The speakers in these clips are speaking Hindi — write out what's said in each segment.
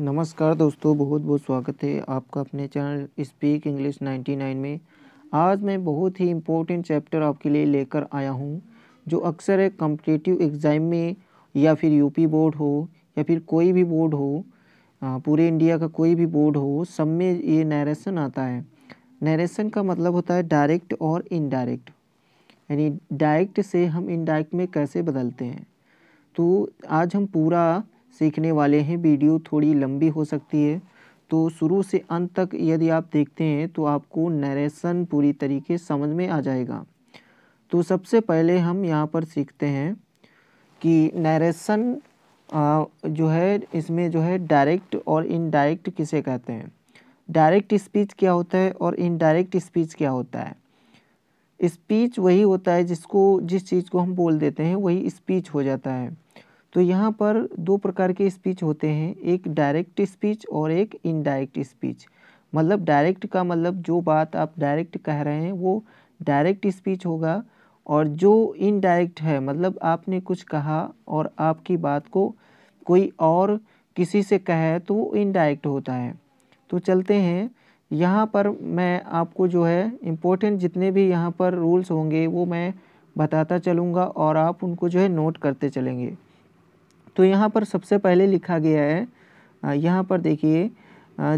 नमस्कार दोस्तों बहुत बहुत स्वागत है आपका अपने चैनल स्पीक इंग्लिश 99 में आज मैं बहुत ही इम्पोर्टेंट चैप्टर आपके लिए लेकर आया हूँ जो अक्सर एक कम्पिटिटिव एग्ज़ाम में या फिर यूपी बोर्ड हो या फिर कोई भी बोर्ड हो पूरे इंडिया का कोई भी बोर्ड हो सब में ये नरेशन आता है नरेशन का मतलब होता है डायरेक्ट और इनडायरेक्ट यानी डायरेक्ट से हम इनडायरेक्ट में कैसे बदलते हैं तो आज हम पूरा सीखने वाले हैं वीडियो थोड़ी लंबी हो सकती है तो शुरू से अंत तक यदि आप देखते हैं तो आपको नरेशन पूरी तरीके समझ में आ जाएगा तो सबसे पहले हम यहाँ पर सीखते हैं कि नरेशन जो है इसमें जो है डायरेक्ट और इनडायरेक्ट किसे कहते हैं डायरेक्ट स्पीच क्या होता है और इनडायरेक्ट स्पीच क्या होता है स्पीच वही होता है जिसको जिस चीज़ को हम बोल देते हैं वही स्पीच हो जाता है तो यहाँ पर दो प्रकार के स्पीच होते हैं एक डायरेक्ट स्पीच और एक इनडायरेक्ट स्पीच मतलब डायरेक्ट का मतलब जो बात आप डायरेक्ट कह रहे हैं वो डायरेक्ट स्पीच होगा और जो इनडायरेक्ट है मतलब आपने कुछ कहा और आपकी बात को कोई और किसी से कहे तो वो इनडायरेक्ट होता है तो चलते हैं यहाँ पर मैं आपको जो है इम्पोर्टेंट जितने भी यहाँ पर रूल्स होंगे वो मैं बताता चलूँगा और आप उनको जो है नोट करते चलेंगे तो यहाँ पर सबसे पहले लिखा गया है यहाँ पर देखिए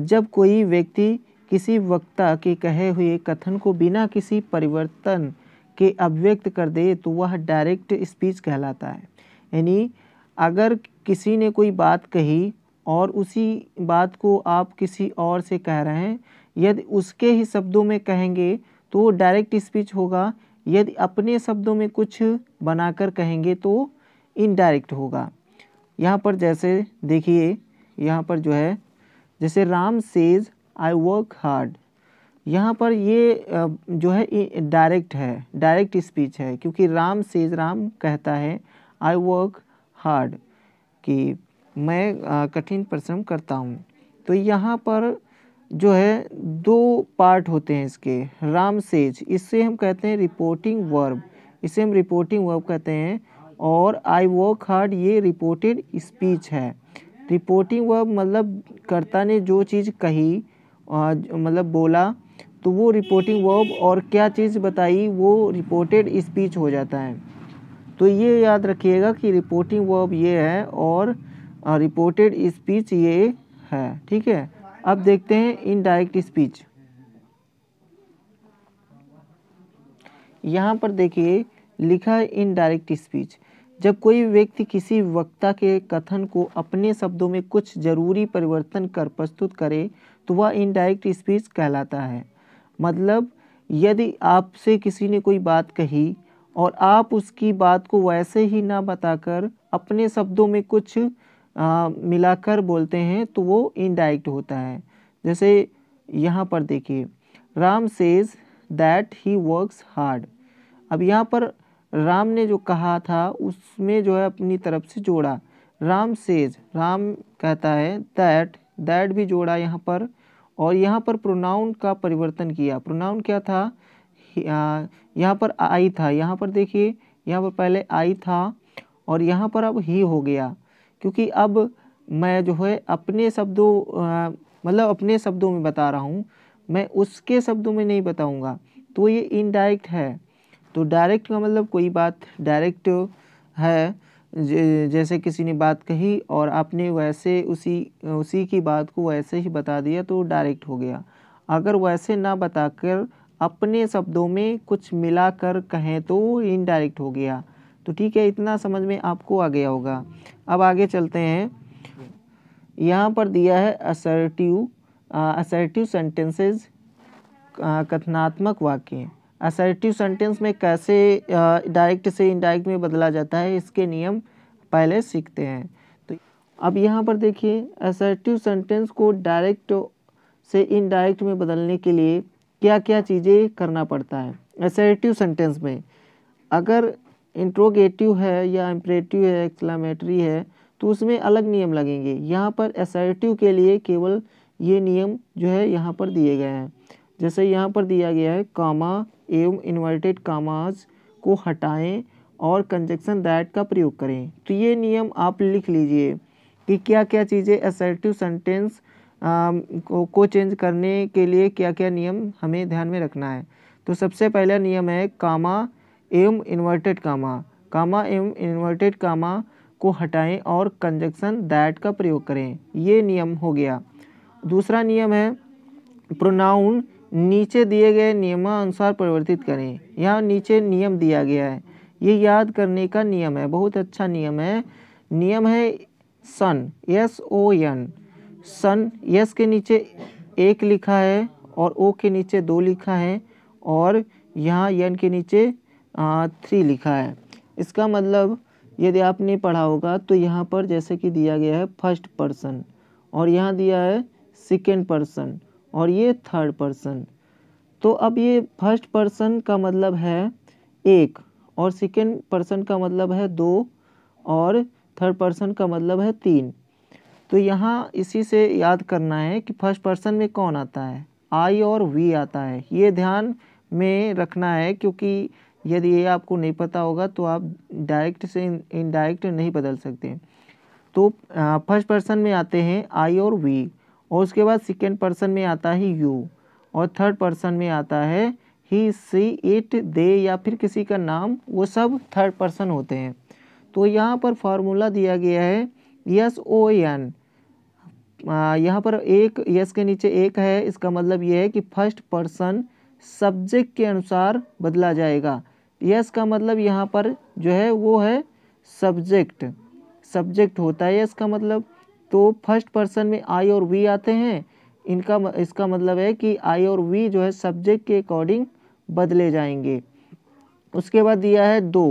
जब कोई व्यक्ति किसी वक्ता के कहे हुए कथन को बिना किसी परिवर्तन के अभिव्यक्त कर दे तो वह डायरेक्ट स्पीच कहलाता है यानी अगर किसी ने कोई बात कही और उसी बात को आप किसी और से कह रहे हैं यदि उसके ही शब्दों में कहेंगे तो वो डायरेक्ट स्पीच होगा यदि अपने शब्दों में कुछ बनाकर कहेंगे तो इनडायरेक्ट होगा यहाँ पर जैसे देखिए यहाँ पर जो है जैसे Ram says I work hard यहाँ पर ये जो है डायरेक्ट है डायरेक्ट स्पीच है क्योंकि राम सेज राम कहता है आई वर्क हार्ड कि मैं कठिन परिश्रम करता हूँ तो यहाँ पर जो है दो पार्ट होते हैं इसके राम सेज इससे हम कहते हैं रिपोर्टिंग वर्ब इसे हम रिपोर्टिंग वर्ब कहते हैं और आई वर्क हार्ड ये रिपोर्टेड स्पीच है रिपोर्टिंग वह मतलब कर्ता ने जो चीज़ कही मतलब बोला तो वो रिपोर्टिंग वर्ब और क्या चीज़ बताई वो रिपोर्टेड स्पीच हो जाता है तो ये याद रखिएगा कि रिपोर्टिंग वर्ब ये है और रिपोर्टेड स्पीच ये है ठीक है अब देखते हैं इनडायरेक्ट स्पीच यहाँ पर देखिए लिखा है इनडायरेक्ट स्पीच जब कोई व्यक्ति किसी वक्ता के कथन को अपने शब्दों में कुछ जरूरी परिवर्तन कर प्रस्तुत करे तो वह इनडायरेक्ट स्पीच कहलाता है मतलब यदि आपसे किसी ने कोई बात कही और आप उसकी बात को वैसे ही ना बताकर अपने शब्दों में कुछ आ, मिलाकर बोलते हैं तो वो इनडायरेक्ट होता है जैसे यहाँ पर देखिए Ram says that he works hard अब यहाँ पर राम ने जो कहा था उसमें जो है अपनी तरफ से जोड़ा राम सेज राम कहता है दैट दैट भी जोड़ा यहाँ पर और यहाँ पर प्रोनाउन का परिवर्तन किया प्रोनाउन क्या था यहाँ पर आई था यहाँ पर देखिए यहाँ पर पहले आई था और यहाँ पर अब ही हो गया क्योंकि अब मैं जो है अपने शब्दों मतलब अपने शब्दों में बता रहा हूँ मैं उसके शब्दों में नहीं बताऊँगा तो ये इनडायरेक्ट है तो डायरेक्ट का मतलब कोई बात डायरेक्ट है जैसे किसी ने बात कही और आपने वैसे उसी उसी की बात को वैसे ही बता दिया तो डायरेक्ट हो गया अगर वैसे ना बताकर अपने शब्दों में कुछ मिलाकर कहें तो इनडायरेक्ट हो गया तो ठीक है इतना समझ में आपको आ गया होगा अब आगे चलते हैं यहाँ पर दिया है असर्टिव असर्टिव सेंटेंसेज कथनात्मक वाक्य असर्टिव सेंटेंस में कैसे डायरेक्ट से इनडायरेक्ट में बदला जाता है इसके नियम पहले सीखते हैं तो अब यहाँ पर देखिए असर्टिव सेंटेंस को डायरेक्ट से इनडायरेक्ट में बदलने के लिए क्या क्या चीज़ें करना पड़ता है असर्टिव सेंटेंस में अगर इंट्रोगेटिव है या इम्परेटिव है एक्सलामेटरी है तो उसमें अलग नियम लगेंगे यहाँ पर असर्टिव के लिए केवल ये नियम जो है यहाँ पर दिए गए हैं जैसे यहाँ पर दिया गया है कामा एवं इन्वर्टेड कामाज को हटाएं और कंजक्शन दैट का प्रयोग करें तो ये नियम आप लिख लीजिए कि क्या क्या चीज़ें असर्टिव सेंटेंस को, को चेंज करने के लिए क्या क्या नियम हमें ध्यान में रखना है तो सबसे पहला नियम है कामा एवं इन्वर्टेड कामा कामा एवं इन्वर्टेड कामा को हटाएं और कंजक्शन दैट का प्रयोग करें ये नियम हो गया दूसरा नियम है प्रोनाउन नीचे दिए गए नियमानुसार परिवर्तित करें यहाँ नीचे नियम दिया गया है ये याद करने का नियम है बहुत अच्छा नियम है नियम है son S O N son S के नीचे एक लिखा है और ओ के नीचे दो लिखा है और यहाँ एन के नीचे आ, थ्री लिखा है इसका मतलब यदि आपने पढ़ा होगा तो यहाँ पर जैसे कि दिया गया है फर्स्ट पर्सन और यहाँ दिया है सेकेंड पर्सन और ये थर्ड पर्सन तो अब ये फर्स्ट पर्सन का मतलब है एक और सेकेंड पर्सन का मतलब है दो और थर्ड पर्सन का मतलब है तीन तो यहाँ इसी से याद करना है कि फर्स्ट पर्सन में कौन आता है आई और वी आता है ये ध्यान में रखना है क्योंकि यदि ये आपको नहीं पता होगा तो आप डायरेक्ट से इनडायरेक्ट नहीं बदल सकते तो फर्स्ट पर्सन में आते हैं आई और वी और उसके बाद सेकेंड पर्सन में आता है यू और थर्ड पर्सन में आता है ही सी इट दे या फिर किसी का नाम वो सब थर्ड पर्सन होते हैं तो यहाँ पर फार्मूला दिया गया है यस ओ एन यहाँ पर एक यस के नीचे एक है इसका मतलब ये है कि फर्स्ट पर्सन सब्जेक्ट के अनुसार बदला जाएगा यस का मतलब यहाँ पर जो है वो है सब्जेक्ट सब्जेक्ट होता है यस का मतलब तो फर्स्ट पर्सन में आई और वी आते हैं इनका इसका मतलब है कि आई और वी जो है सब्जेक्ट के अकॉर्डिंग बदले जाएंगे उसके बाद दिया है दो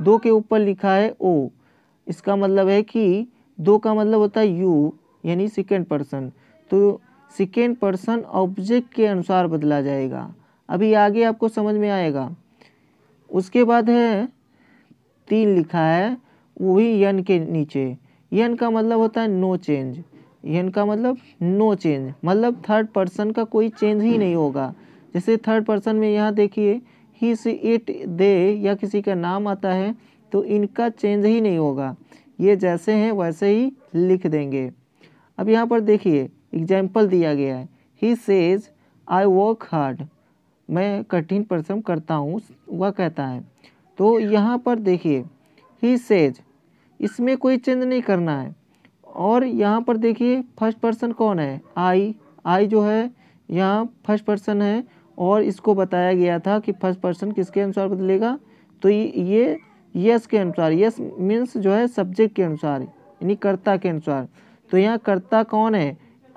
दो के ऊपर लिखा है ओ इसका मतलब है कि दो का मतलब होता है यू यानी सेकेंड पर्सन तो सेकेंड पर्सन ऑब्जेक्ट के अनुसार बदला जाएगा अभी आगे आपको समझ में आएगा उसके बाद है तीन लिखा है वही यन के नीचे एन का मतलब होता है नो चेंज एन का मतलब नो चेंज मतलब थर्ड पर्सन का कोई चेंज ही नहीं होगा जैसे थर्ड पर्सन में यहाँ देखिए ही से इट दे या किसी का नाम आता है तो इनका चेंज ही नहीं होगा ये जैसे हैं वैसे ही लिख देंगे अब यहाँ पर देखिए एग्जाम्पल दिया गया है he says I work hard मैं कठिन परिश्रम करता हूँ वह कहता है तो यहाँ पर देखिए ही सेज इसमें कोई चेंज नहीं करना है और यहाँ पर देखिए फर्स्ट पर्सन कौन है आई आई जो है यहाँ फर्स्ट पर्सन है और इसको बताया गया था कि फर्स्ट पर्सन किसके अनुसार बदलेगा तो ये यस के अनुसार यस मीन्स जो है सब्जेक्ट के अनुसार यानी कर्ता के अनुसार तो यहाँ कर्ता कौन है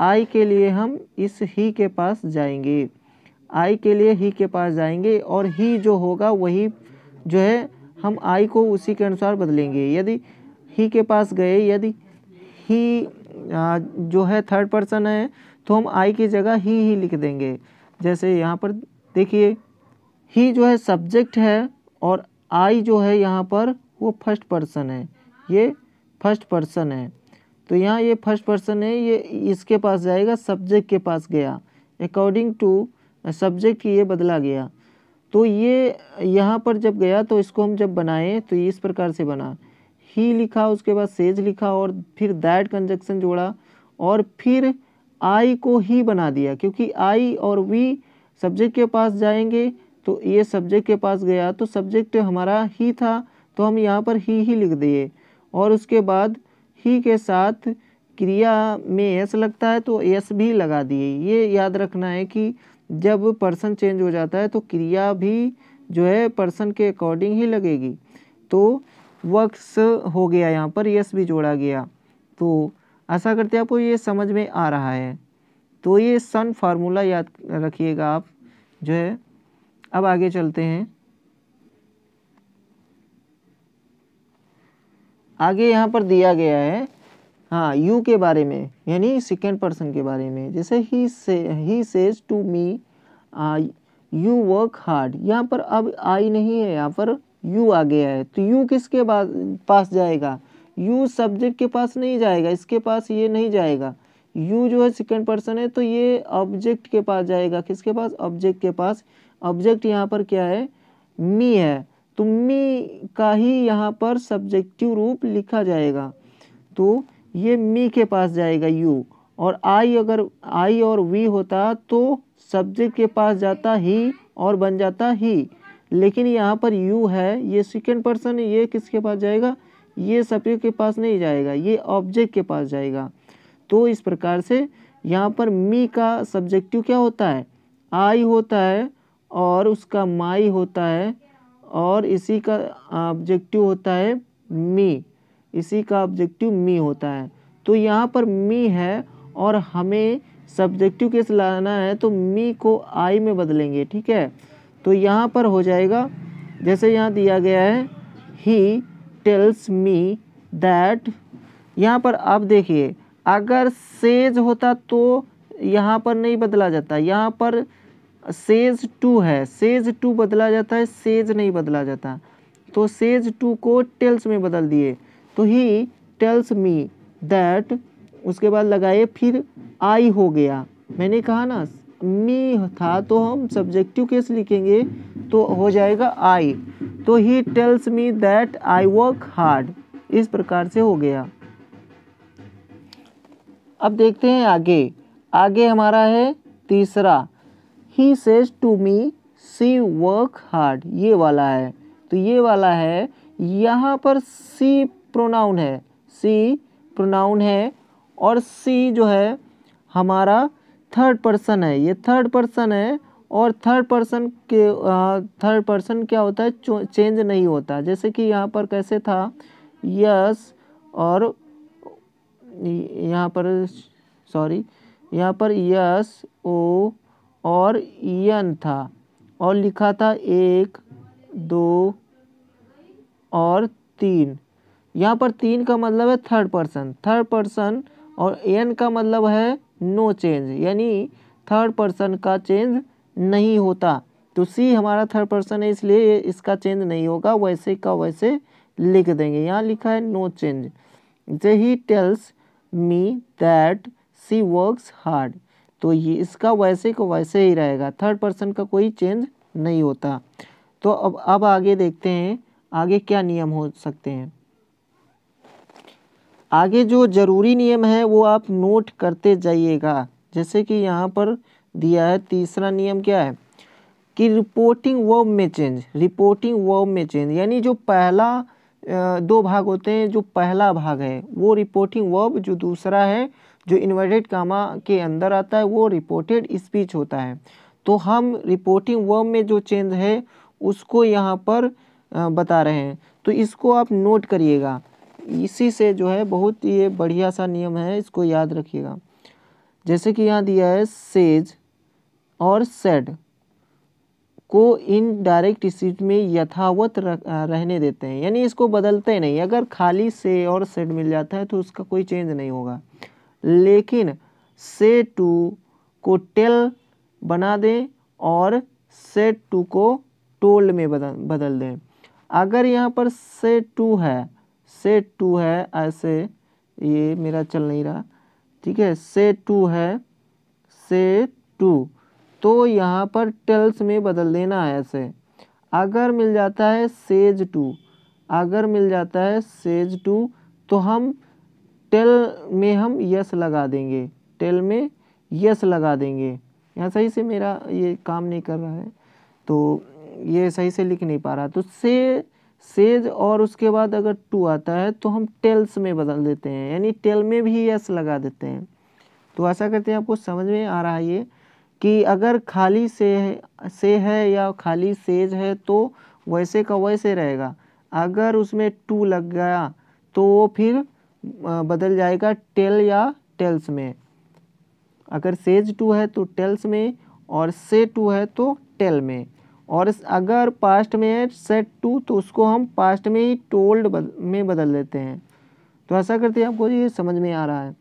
आई के लिए हम इस ही के पास जाएंगे आई के लिए ही के पास जाएंगे और ही जो होगा वही जो है हम आई को उसी के अनुसार बदलेंगे यदि ही के पास गए यदि ही जो है थर्ड पर्सन है तो हम आई की जगह ही ही लिख देंगे जैसे यहाँ पर देखिए ही जो है सब्जेक्ट है और आई जो है यहाँ पर वो फर्स्ट पर्सन है ये फर्स्ट पर्सन है तो यहाँ ये फर्स्ट पर्सन है ये इसके पास जाएगा सब्जेक्ट के पास गया अकॉर्डिंग टू सब्जेक्ट की ये बदला गया तो ये यहाँ पर जब गया तो इसको हम जब बनाए तो इस प्रकार से बना ही लिखा उसके बाद सेज लिखा और फिर दैट कंजक्शन जोड़ा और फिर आई को ही बना दिया क्योंकि आई और वी सब्जेक्ट के पास जाएंगे तो ये सब्जेक्ट के पास गया तो सब्जेक्ट हमारा ही था तो हम यहाँ पर ही ही लिख दिए और उसके बाद ही के साथ क्रिया में एस लगता है तो एस भी लगा दिए ये याद रखना है कि जब पर्सन चेंज हो जाता है तो क्रिया भी जो है पर्सन के अकॉर्डिंग ही लगेगी तो वक्स हो गया यहाँ पर यस भी जोड़ा गया तो ऐसा करते हैं आपको ये समझ में आ रहा है तो ये सन फार्मूला याद रखिएगा आप जो है अब आगे चलते हैं आगे यहाँ पर दिया गया है हाँ यू के बारे में यानी सेकेंड पर्सन के बारे में जैसे ही से he says to me you work hard यहाँ पर अब आई नहीं है यहाँ पर यू आ गया है तो यू किसके पास जाएगा यू सब्जेक्ट के पास नहीं जाएगा इसके पास ये नहीं जाएगा यू जो है सेकेंड पर्सन है तो ये ऑब्जेक्ट के पास जाएगा किसके पास ऑब्जेक्ट के पास ऑब्जेक्ट यहाँ पर क्या है मी है तो मी का ही यहाँ पर सब्जेक्टिव रूप लिखा जाएगा तो ये मी के पास जाएगा यू और आई अगर आई और वी होता तो सब्जेक्ट के पास जाता ही और बन जाता ही लेकिन यहाँ पर यू है ये सेकेंड पर्सन ये किसके पास जाएगा ये सब्जेक्ट के पास नहीं जाएगा ये ऑब्जेक्ट के पास जाएगा तो इस प्रकार से यहाँ पर मी का सब्जेक्टिव क्या होता है आई होता है और उसका माई होता है और इसी का ऑब्जेक्टिव होता है मी इसी का ऑब्जेक्टिव मी होता है तो यहाँ पर मी है और हमें सब्जेक्टिव केस लाना है तो मी को आई में बदलेंगे ठीक है तो यहाँ पर हो जाएगा जैसे यहाँ दिया गया है ही टेल्स मी दैट यहाँ पर आप देखिए अगर सेज होता तो यहाँ पर नहीं बदला जाता यहाँ पर सेज टू है सेज टू बदला जाता है सेज नहीं बदला जाता तो सेज टू को टेल्स में बदल दिए तो ही टेल्स मी दैट उसके बाद लगाए फिर आई हो गया मैंने कहा ना मी था तो हम सब्जेक्टिव केस लिखेंगे तो हो जाएगा आई तो he tells me that I work hard इस प्रकार से हो गया अब देखते हैं आगे आगे हमारा है तीसरा he says to me she work hard ये वाला है तो ये वाला है यहाँ पर सी प्रोनाउन है सी प्रोनाउन है और सी जो है हमारा थर्ड पर्सन है ये थर्ड पर्सन है और थर्ड पर्सन के थर्ड पर्सन क्या होता है चेंज नहीं होता जैसे कि यहाँ पर कैसे था यस और यहाँ पर सॉरी यहाँ पर यस ओ और एन था और लिखा था एक दो और तीन यहाँ पर तीन का मतलब है थर्ड पर्सन थर्ड पर्सन और एन का मतलब है नो चेंज यानी थर्ड पर्सन का चेंज नहीं होता तो सी हमारा थर्ड पर्सन है इसलिए इसका चेंज नहीं होगा वैसे का वैसे लिख देंगे यहाँ लिखा है नो चेंज जे he tells me that she works hard तो ये इसका वैसे को वैसे ही रहेगा थर्ड पर्सन का कोई चेंज नहीं होता तो अब अब आगे देखते हैं आगे क्या नियम हो सकते हैं आगे जो ज़रूरी नियम है वो आप नोट करते जाइएगा जैसे कि यहाँ पर दिया है तीसरा नियम क्या है कि रिपोर्टिंग वर्ब में चेंज रिपोर्टिंग वर्ब में चेंज यानी जो पहला दो भाग होते हैं जो पहला भाग है वो रिपोर्टिंग वर्ब जो दूसरा है जो इन्वर्टेड कामा के अंदर आता है वो रिपोर्टेड स्पीच होता है तो हम रिपोर्टिंग वर्ब में जो चेंज है उसको यहाँ पर बता रहे हैं तो इसको आप नोट करिएगा इसी से जो है बहुत ये बढ़िया सा नियम है इसको याद रखिएगा जैसे कि यहाँ दिया है सेज और सेड को इन डायरेक्ट सीट में यथावत रहने देते हैं यानी इसको बदलते नहीं अगर खाली से और सेड मिल जाता है तो उसका कोई चेंज नहीं होगा लेकिन से टू को टेल बना दें और से टू को टोल्ड में बदल बदल दें अगर यहाँ पर से टू है सेट टू है ऐसे ये मेरा चल नहीं रहा ठीक है से टू है से टू तो यहाँ पर टेल्स में बदल देना है ऐसे अगर मिल जाता है सेज टू अगर मिल जाता है सेज टू तो हम टेल में हम यस लगा देंगे टेल में यस लगा देंगे यहाँ सही से मेरा ये काम नहीं कर रहा है तो ये सही से लिख नहीं पा रहा तो से सेज और उसके बाद अगर टू आता है तो हम टेल्स में बदल देते हैं यानी टेल में भी यस लगा देते हैं तो ऐसा करते हैं आपको समझ में आ रहा है ये कि अगर खाली से है से है या खाली सेज है तो वैसे का वैसे रहेगा अगर उसमें टू लग गया तो वो फिर बदल जाएगा टेल या टेल्स में अगर सेज टू है तो टेल्स में और से टू है तो टेल में और अगर पास्ट में है सेट टू तो उसको हम पास्ट में ही टोल्ड बद, में बदल देते हैं तो ऐसा करते हैं आपको ये समझ में आ रहा है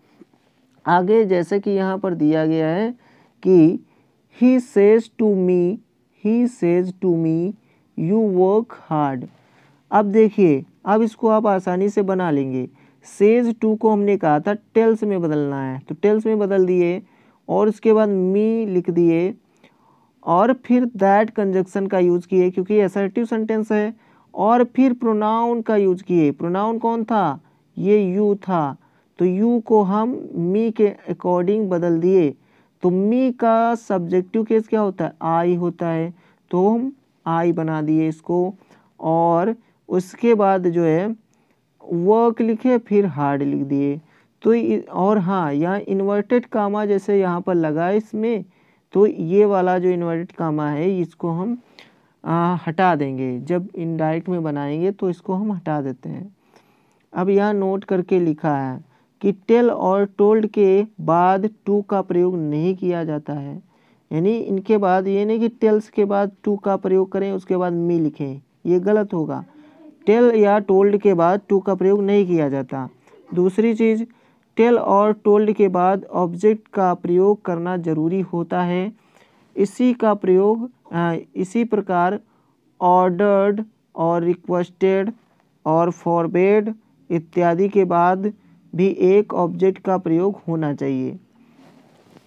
आगे जैसे कि यहाँ पर दिया गया है कि he says to me he says to me you work hard अब देखिए अब इसको आप आसानी से बना लेंगे सेज टू को हमने कहा था टेल्स में बदलना है तो टेल्स में बदल दिए और उसके बाद मी लिख दिए और फिर दैट कंजक्शन का यूज़ किए क्योंकि असर्टिव सेंटेंस है और फिर प्रोनाउन का यूज किए प्रोनाउन कौन था ये यू था तो यू को हम मी के अकॉर्डिंग बदल दिए तो मी का सब्जेक्टिव केस क्या होता है आई होता है तो हम आई बना दिए इसको और उसके बाद जो है वर्क लिखे फिर हार्ड लिख दिए तो और हाँ यहाँ इन्वर्टेड कामा जैसे यहाँ पर लगा इसमें तो ये वाला जो इन्वर्टेड कामा है इसको हम आ, हटा देंगे जब इनडायरेक्ट में बनाएंगे तो इसको हम हटा देते हैं अब यह नोट करके लिखा है कि टेल और टोल्ड के बाद टू का प्रयोग नहीं किया जाता है यानी इनके बाद ये नहीं कि टेल्स के बाद टू का प्रयोग करें उसके बाद मी लिखें ये गलत होगा टेल या टोल्ड के बाद टू का प्रयोग नहीं किया जाता दूसरी चीज़ टेल और टोल्ड के बाद ऑब्जेक्ट का प्रयोग करना जरूरी होता है इसी का प्रयोग इसी प्रकार ऑर्डर्ड और रिक्वेस्टेड और फॉरबेड इत्यादि के बाद भी एक ऑब्जेक्ट का प्रयोग होना चाहिए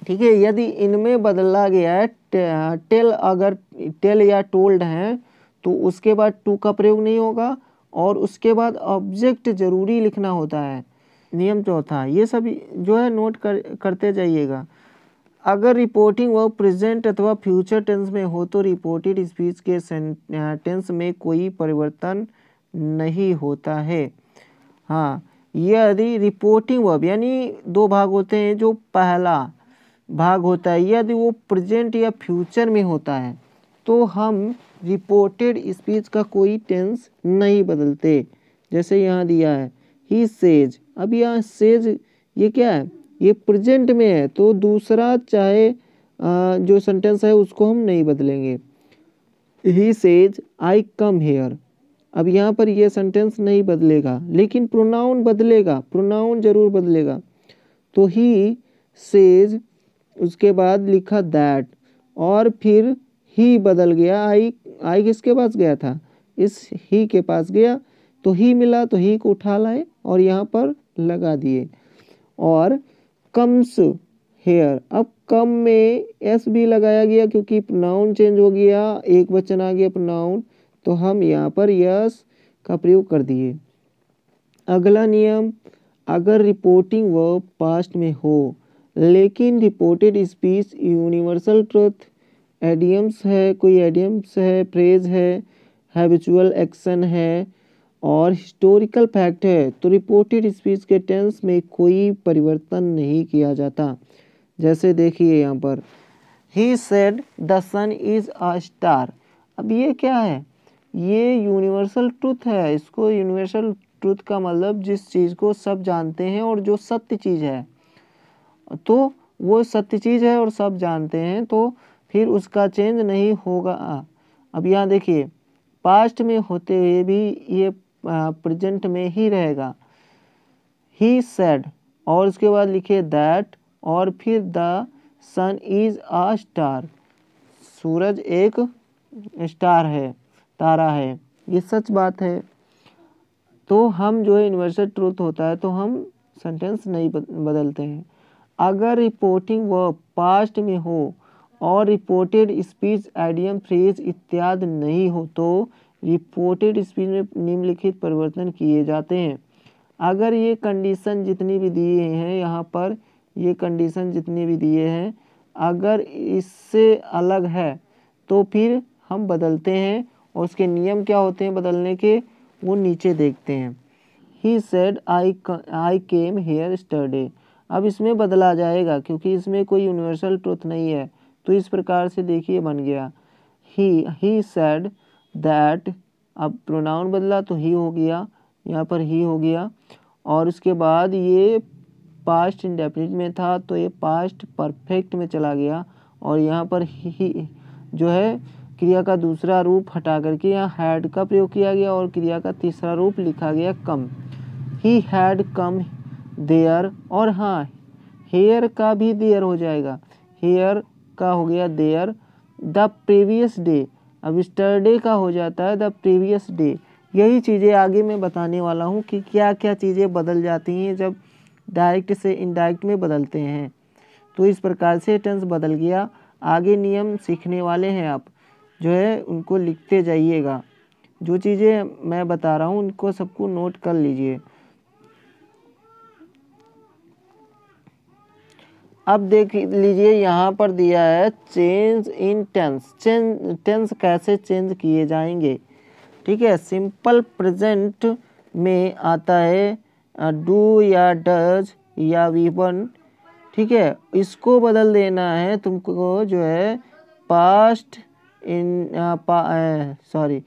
ठीक है यदि इनमें बदला गया है टेल अगर टेल या टोल्ड हैं तो उसके बाद टू का प्रयोग नहीं होगा और उसके बाद ऑब्जेक्ट जरूरी लिखना होता है नियम चौथा ये सब जो है नोट कर करते जाइएगा अगर रिपोर्टिंग वर्ब प्रेजेंट अथवा फ्यूचर टेंस में हो तो रिपोर्टेड स्पीच के टेंस में कोई परिवर्तन नहीं होता है हाँ यदि रिपोर्टिंग वर्ब यानी दो भाग होते हैं जो पहला भाग होता है यदि वो प्रेजेंट या फ्यूचर में होता है तो हम रिपोर्टेड स्पीच का कोई टेंस नहीं बदलते जैसे यहाँ दिया है ही सेज अब यह सेज ये क्या है ये प्रेजेंट में है तो दूसरा चाहे जो सेंटेंस है उसको हम नहीं बदलेंगे ही सेज आई कम हेयर अब यहाँ पर यह सेंटेंस नहीं बदलेगा लेकिन प्रोनाउन बदलेगा प्रोनाउन जरूर बदलेगा तो ही सेज उसके बाद लिखा दैट और फिर ही बदल गया आई आई किसके पास गया था इस ही के पास गया तो ही मिला तो ही को उठा लाए और यहाँ पर लगा दिए और कम्स हेयर अब कम में एस भी लगाया गया क्योंकि प्रोनाउन चेंज हो गया एक वचन आ गया प्रोनाउन तो हम यहाँ पर यस का प्रयोग कर दिए अगला नियम अगर रिपोर्टिंग वर्ब पास्ट में हो लेकिन reported speech universal truth idioms है कोई एडियम्स है फ्रेज है हैबिचुअल एक्शन है और हिस्टोरिकल फैक्ट है तो रिपोर्टेड स्पीच के टेंस में कोई परिवर्तन नहीं किया जाता जैसे देखिए यहाँ पर he said the sun is a star अब ये क्या है ये यूनिवर्सल ट्रुथ है इसको यूनिवर्सल ट्रुथ का मतलब जिस चीज़ को सब जानते हैं और जो सत्य चीज़ है तो वो सत्य चीज़ है और सब जानते हैं तो फिर उसका चेंज नहीं होगा अब यहाँ देखिए पास्ट में होते हुए भी ये प्रेजेंट में ही रहेगा ही सेड और उसके बाद लिखे दैट और फिर the sun is a star सूरज एक स्टार है तारा है ये सच बात है तो हम जो है यूनिवर्सल ट्रूथ होता है तो हम सेंटेंस नहीं बदलते हैं अगर रिपोर्टिंग वह पास्ट में हो और रिपोर्टेड स्पीच आइडियम फ्रेज इत्यादि नहीं हो तो रिपोर्टेड स्पीच में निम्नलिखित परिवर्तन किए जाते हैं अगर ये कंडीशन जितनी भी दिए हैं यहाँ पर ये कंडीशन जितने भी दिए हैं अगर इससे अलग है तो फिर हम बदलते हैं और उसके नियम क्या होते हैं बदलने के वो नीचे देखते हैं he said I I came here स्टडे अब इसमें बदला जाएगा क्योंकि इसमें कोई यूनिवर्सल ट्रुथ नहीं है तो इस प्रकार से देखिए बन गया ही ही सेड दैट अब प्रोनाउन बदला तो ही हो गया यहाँ पर ही हो गया और उसके बाद ये पास्ट इंडेफिनिट में था तो ये पास्ट परफेक्ट में चला गया और यहाँ पर ही जो है क्रिया का दूसरा रूप हटा करके यहाँ हैड का प्रयोग किया गया और क्रिया का तीसरा रूप लिखा गया कम ही हैड कम देयर और हाँ हेयर का भी देयर हो जाएगा हेयर का हो गया देयर द प्रीवियस डे अब स्टरडे का हो जाता है द प्रीवियस डे यही चीज़ें आगे मैं बताने वाला हूँ कि क्या क्या चीज़ें बदल जाती हैं जब डायरेक्ट से इनडायरेक्ट में बदलते हैं तो इस प्रकार से टेंस बदल गया आगे नियम सीखने वाले हैं आप जो है उनको लिखते जाइएगा जो चीज़ें मैं बता रहा हूँ उनको सबको नोट कर लीजिए अब देख लीजिए यहाँ पर दिया है change in tense change tense कैसे चेंज किए जाएंगे ठीक है सिंपल प्रेजेंट में आता है डू uh, या डज या वीवन ठीक है इसको बदल देना है तुमको जो है past in sorry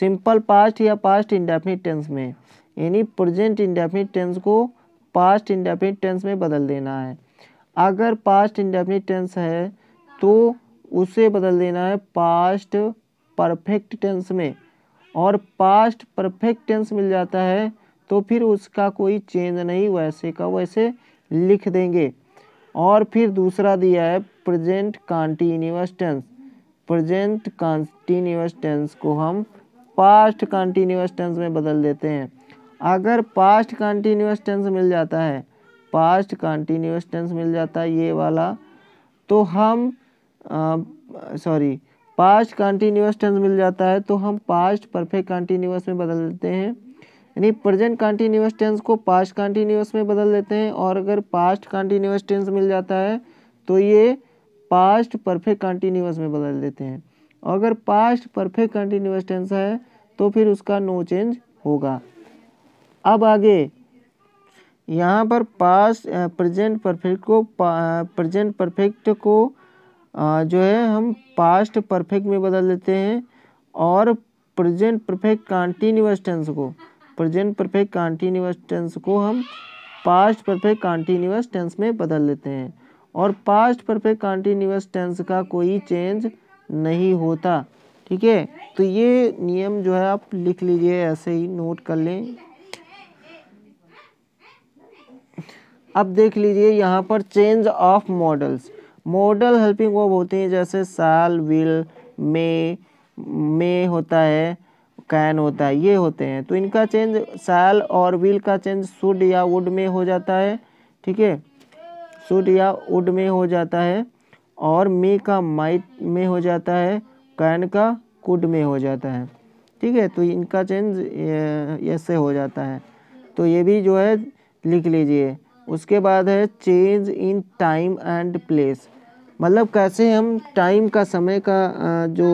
simple past या पास्ट इंडेफिनिट टेंस में यानी प्रेजेंट इंडेफिनिट टेंस को पास्ट इंडेफिनिट टेंस में बदल देना है अगर पास्ट इंडेफिनिट टेंस है तो उसे बदल देना है पास्ट परफेक्ट टेंस में और पास्ट परफेक्ट टेंस मिल जाता है तो फिर उसका कोई चेंज नहीं वैसे का वैसे लिख देंगे और फिर दूसरा दिया है present continuous tense present continuous tense को हम पास्ट कॉन्टीन्यूस टेंस में बदल देते हैं अगर पास्ट कॉन्टीन्यूस टेंस मिल जाता है पास्ट कंटिन्यूस टेंस मिल जाता है ये वाला तो हम सॉरी पास्ट कंटिन्यूस टेंस मिल जाता है तो हम पास्ट परफेक्ट कंटिन्यूस में बदल देते हैं यानी प्रेजेंट कंटिन्यूस टेंस को पास्ट कंटिन्यूस में बदल देते हैं और अगर पास्ट कंटिन्यूस टेंस मिल जाता है तो ये पास्ट परफेक्ट कंटिन्यूस में बदल देते हैं और अगर पास्ट परफेक्ट कंटिन्यूस टेंस है तो फिर उसका नो चेंज होगा अब आगे यहाँ पर पास प्रेजेंट परफेक्ट को प्रेजेंट परफेक्ट को जो है हम पास्ट परफेक्ट में बदल देते हैं और प्रेजेंट परफेक्ट कॉन्टीन्यूस टेंस को प्रेजेंट परफेक्ट कॉन्टीन्यूस टेंस को हम पास्ट परफेक्ट कॉन्टीन्यूस टेंस में बदल लेते हैं और पास्ट परफेक्ट कॉन्टीन्यूस टेंस का कोई चेंज नहीं होता ठीक है तो ये नियम जो है आप लिख लीजिए ऐसे ही नोट कर लें अब देख लीजिए यहाँ पर change of modals modal helping verb होती हैं जैसे साल विल मे मे होता है कैन होता है ये होते हैं तो इनका चेंज साल और विल का चेंज सुड या वुड में हो जाता है ठीक है सुड या वुड में हो जाता है और मे का माइट में हो जाता है कैन का कुड में हो जाता है ठीक है तो इनका चेंज ऐसे हो जाता है तो ये भी जो है लिख लीजिए उसके बाद है change in time and place मतलब कैसे हम टाइम का समय का जो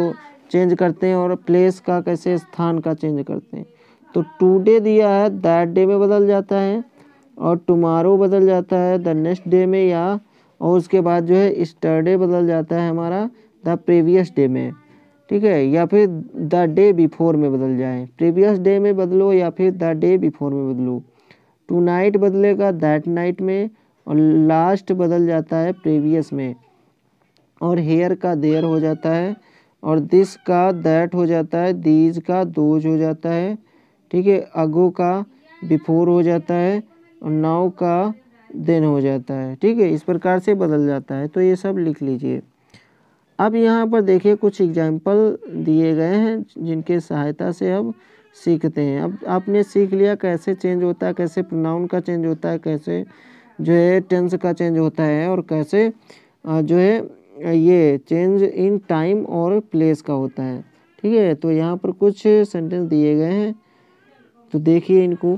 चेंज करते हैं और प्लेस का कैसे स्थान का चेंज करते हैं तो टूडे दिया है दैट डे में बदल जाता है और टुमारो बदल जाता है द नेक्स्ट डे में या और उसके बाद जो है स्टरडे बदल जाता है हमारा द प्रीवियस डे में ठीक है या फिर द डे बिफोर में बदल जाए प्रीवियस डे में बदलो या फिर द डे बिफोर में बदलो टू नाइट बदलेगा दैट नाइट में और लास्ट बदल जाता है प्रीवियस में और हेयर का देयर हो जाता है और दिस का दैट हो जाता है दीज का दोज हो जाता है ठीक है अगो का बिफोर हो जाता है और नाव का देन हो जाता है ठीक है इस प्रकार से बदल जाता है तो ये सब लिख लीजिए अब यहाँ पर देखिए कुछ एग्जाम्पल दिए गए हैं जिनके सहायता से अब सीखते हैं अब आपने सीख लिया कैसे चेंज होता है कैसे प्रोनाउन का चेंज होता है कैसे जो है टेंस का चेंज होता है और कैसे जो है ये चेंज इन टाइम और प्लेस का होता है ठीक है तो यहाँ पर कुछ सेंटेंस दिए गए हैं तो देखिए इनको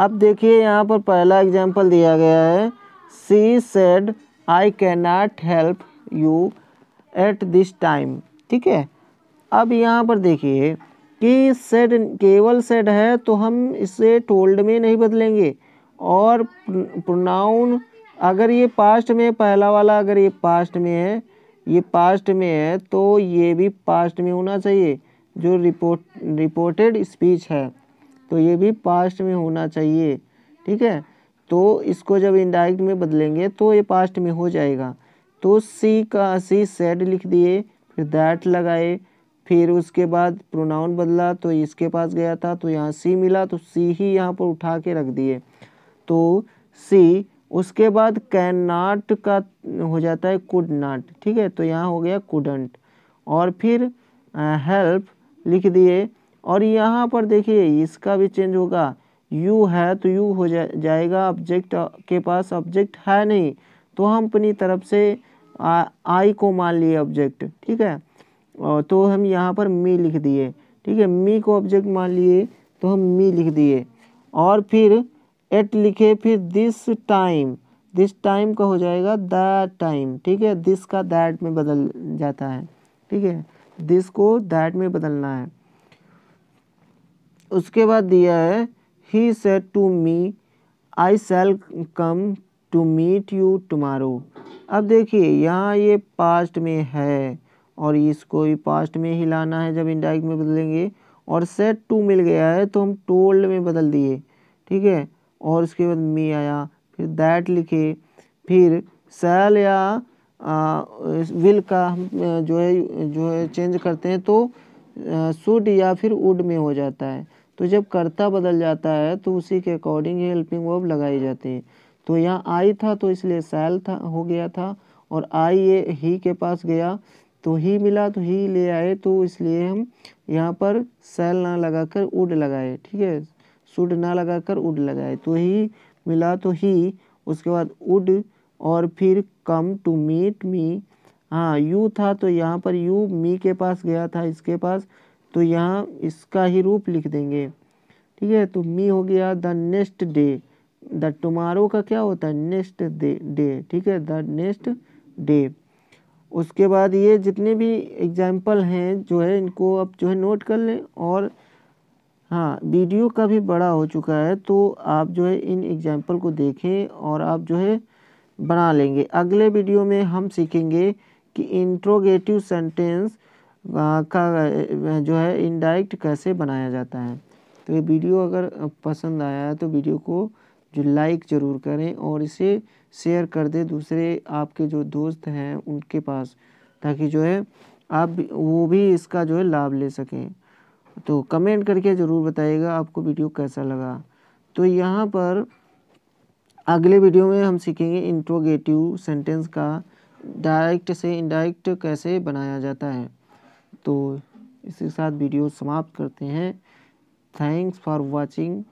अब देखिए यहाँ पर पहला एग्जाम्पल दिया गया है she said I can not help you at this time ठीक है अब यहाँ पर देखिए कि सेड केवल सेड है तो हम इसे टोल्ड में नहीं बदलेंगे और प्रोनाउन अगर ये पास्ट में पहला वाला अगर ये पास्ट में है ये पास्ट में है तो ये भी पास्ट में होना चाहिए जो रिपोर्ट रिपोर्टेड स्पीच है तो ये भी पास्ट में होना चाहिए ठीक है तो इसको जब इंडायरेक्ट में बदलेंगे तो ये पास्ट में हो जाएगा तो सी का सी सेड लिख दिए फिर दैट लगाए फिर उसके बाद प्रोनाउन बदला तो इसके पास गया था तो यहाँ सी मिला तो सी ही यहाँ पर उठा के रख दिए तो सी उसके बाद कैन नाट का हो जाता है कुड नाट ठीक है तो यहाँ हो गया कुडंट और फिर हेल्प लिख दिए और यहाँ पर देखिए इसका भी चेंज होगा यू है तो यू हो जा, जाएगा ऑब्जेक्ट के पास ऑब्जेक्ट है नहीं तो हम अपनी तरफ से आ, आई को मान लिए ऑब्जेक्ट ठीक है तो हम यहाँ पर मी लिख दिए ठीक है मी को ऑब्जेक्ट मान लिए तो हम मी लिख दिए और फिर एट लिखे फिर दिस टाइम दिस टाइम का हो जाएगा दैट टाइम ठीक है दिस का दैट में बदल जाता है ठीक है दिस को दैट में बदलना है उसके बाद दिया है he said to me I shall come to meet you tomorrow अब देखिए यहाँ ये पास्ट में है और इसको भी पास्ट में ही लाना है जब इनडायरेक्ट में बदलेंगे और सेट टू मिल गया है तो हम टोल्ड में बदल दिए ठीक है और उसके बाद मी आया फिर दैट लिखे फिर सेल या आ, विल का हम जो है जो है चेंज करते हैं तो सुड या फिर उड में हो जाता है तो जब कर्ता बदल जाता है तो उसी के अकॉर्डिंग हेल्पिंग वर्ब लगाई जाती है तो यहाँ आई था तो इसलिए सेल था हो गया था और आई ये ही के पास गया तो ही मिला तो ही ले आए तो इसलिए हम यहाँ पर सेल ना लगाकर उड लगाए ठीक है सुड ना लगाकर उड लगाए तो ही मिला तो ही उसके बाद उड और फिर कम टू मीट मी हाँ यू था तो यहाँ पर यू मी के पास गया था इसके पास तो यहाँ इसका ही रूप लिख देंगे ठीक है तो मी हो गया the next day the tomorrow का क्या होता है नेक्स्ट डे डे ठीक है द नेक्स्ट डे उसके बाद ये जितने भी एग्जाम्पल हैं जो है इनको अब जो है नोट कर लें और हाँ वीडियो का भी बड़ा हो चुका है तो आप जो है इन एग्जाम्पल को देखें और आप जो है बना लेंगे अगले वीडियो में हम सीखेंगे कि इंट्रोगेटिव सेंटेंस का जो है इनडायरेक्ट कैसे बनाया जाता है तो ये वीडियो अगर पसंद आया है तो वीडियो को जो लाइक ज़रूर करें और इसे शेयर कर दें दूसरे आपके जो दोस्त हैं उनके पास ताकि जो है आप वो भी इसका जो है लाभ ले सकें तो कमेंट करके ज़रूर बताइएगा आपको वीडियो कैसा लगा तो यहाँ पर अगले वीडियो में हम सीखेंगे इंट्रोगेटिव सेंटेंस का डायरेक्ट से इनडायरेक्ट कैसे बनाया जाता है तो इसके साथ वीडियो समाप्त करते हैं थैंक्स फॉर वाचिंग